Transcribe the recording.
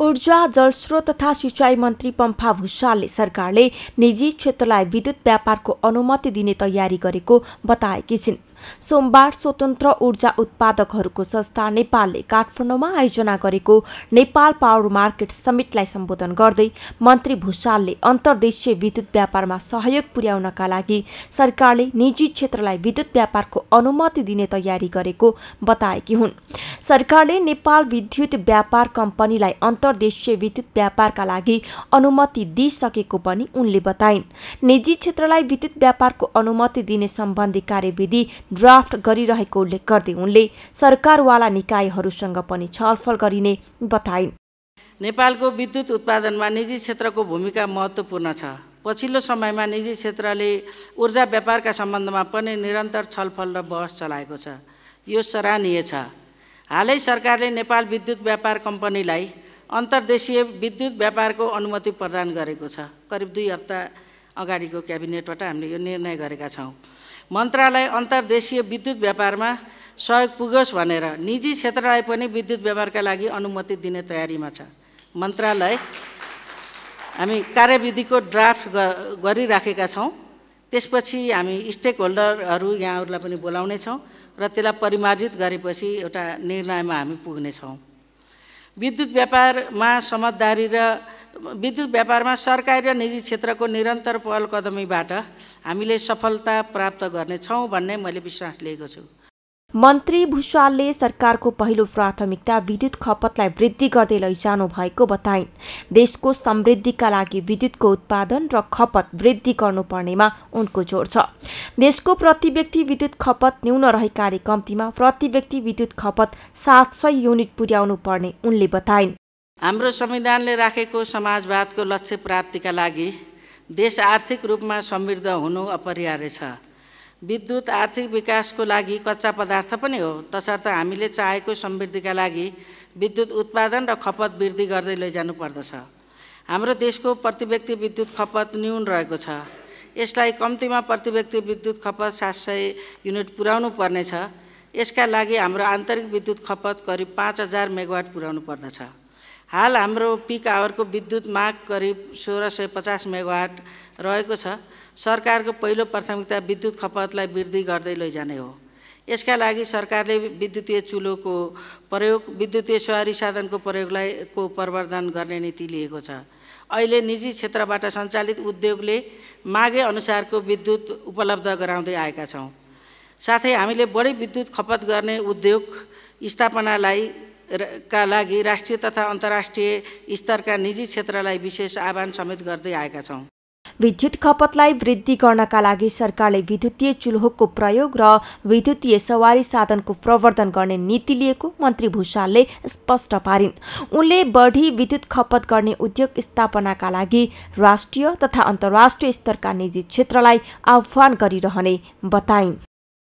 ऊर्जा जलस्रोत तथा सिँचाइ मन्त्री पम्फा भूषालले सरकारले निजी क्षेत्रलाई विद्युत व्यापारको अनुमति दिने तयारी गरेको बताएकी छिन् सोमबार स्वतन्त्र ऊर्जा उत्पादकहरूको संस्था नेपालले काठमाडौँमा आयोजना गरेको नेपाल पावर मार्केट समिटलाई सम्बोधन गर्दै मन्त्री भूषालले अन्तर्देशीय विद्युत व्यापारमा सहयोग पुर्याउनका लागि सरकारले निजी क्षेत्रलाई विद्युत व्यापारको अनुमति दिने तयारी गरेको बताएकी हुन् सरकारले नेपाल विद्युत व्यापार कम्पनीलाई अन्तर्देशीय विद्युत व्यापारका लागि अनुमति दिइसकेको पनि उनले बताइन् निजी क्षेत्रलाई विद्युत व्यापारको अनुमति दिने सम्बन्धी कार्यविधि ड्राफ्ट गरिरहेको उल्लेख गर्दै उनले सरकारवाला निकायहरूसँग पनि छलफल गरिने बताइन् नेपालको विद्युत उत्पादनमा निजी क्षेत्रको भूमिका महत्त्वपूर्ण छ पछिल्लो समयमा निजी क्षेत्रले ऊर्जा व्यापारका सम्बन्धमा पनि निरन्तर छलफल र बहस चलाएको छ यो सराहनीय छ हालै सरकारले नेपाल विद्युत व्यापार कम्पनीलाई अन्तर्देशीय विद्युत व्यापारको अनुमति प्रदान गरेको छ करिब दुई हप्ता अगाडिको क्याबिनेटबाट हामीले यो निर्णय गरेका छौँ मन्त्रालय अन्तर्देशीय विद्युत व्यापारमा सहयोग पुगोस् भनेर निजी क्षेत्रलाई पनि विद्युत व्यापारका लागि अनुमति दिने तयारीमा छ मन्त्रालय हामी कार्यविधिको ड्राफ्ट गरिराखेका छौँ त्यसपछि हामी स्टेक होल्डरहरू यहाँहरूलाई पनि बोलाउनेछौँ र त्यसलाई परिमार्जित गरेपछि एउटा निर्णयमा हामी पुग्नेछौँ विद्युत व्यापारमा समझदारी र विद्युत व्यापारमा सरकारी र निजी क्षेत्रको निरन्तर पहल कदमीबाट हामीले सफलता प्राप्त गर्नेछौँ भन्ने मैले विश्वास लिएको छु मन्त्री भूषालले सरकारको पहिलो प्राथमिकता विद्युत खपतलाई वृद्धि गर्दै लैजानु भएको बताइन् देशको समृद्धिका लागि विद्युतको उत्पादन र खपत वृद्धि गर्नुपर्नेमा उनको जोड छ देशको प्रति व्यक्ति विद्युत खपत न्यून रहेकाले कम्तीमा प्रति व्यक्ति विद्युत खपत सात सय युनिट पुर्याउनु पर्ने उनले बताइन् हाम्रो संविधानले राखेको समाजवादको लक्ष्य प्राप्तिका लागि देश आर्थिक रूपमा समृद्ध हुनु अपरिहार्य छ विद्युत आर्थिक विकासको लागि कच्चा पदार्थ पनि हो तसर्थ हामीले चाहेको समृद्धिका लागि विद्युत उत्पादन र खपत वृद्धि गर्दै लैजानु पर्दछ हाम्रो देशको प्रति व्यक्ति विद्युत खपत न्यून रहेको छ यसलाई कम्तीमा प्रति व्यक्ति विद्युत खपत सात सय युनिट पुर्याउनु पर्नेछ यसका लागि हाम्रो आन्तरिक विद्युत खपत करिब पाँच हजार मेगावाट पुर्याउनु पर्दछ हाल हाम्रो पिक आवरको विद्युत माग करिब सोह्र सय पचास मेगावाट रहेको छ सरकारको पहिलो प्राथमिकता विद्युत खपतलाई वृद्धि गर्दै लैजाने हो यसका लागि सरकारले विद्युतीय चुलोको प्रयोग विद्युतीय सवारी साधनको प्रयोगलाई को प्रवर्धन गर्ने नीति लिएको छ अहिले निजी क्षेत्रबाट सञ्चालित उद्योगले मागे अनुसारको विद्युत उपलब्ध गराउँदै आएका छौँ साथै हामीले बढी विद्युत खपत गर्ने उद्योग स्थापनालाई का लागि राष्ट्रिय तथा अन्तर्राष्ट्रिय स्तरका निजी क्षेत्रलाई विशेष आह्वान समेत गर्दै आएका छौँ विद्युत खपतलाई वृद्धि गर्नका लागि सरकारले विद्युतीय चुल्होको प्रयोग र विद्युतीय सवारी साधनको प्रवर्धन गर्ने नीति लिएको मन्त्री भूषालले स्पष्ट पारिन् उनले बढी विद्युत खपत गर्ने उद्योग स्थापनाका लागि राष्ट्रिय तथा अन्तर्राष्ट्रिय स्तरका निजी क्षेत्रलाई आह्वान गरिरहने बताइन्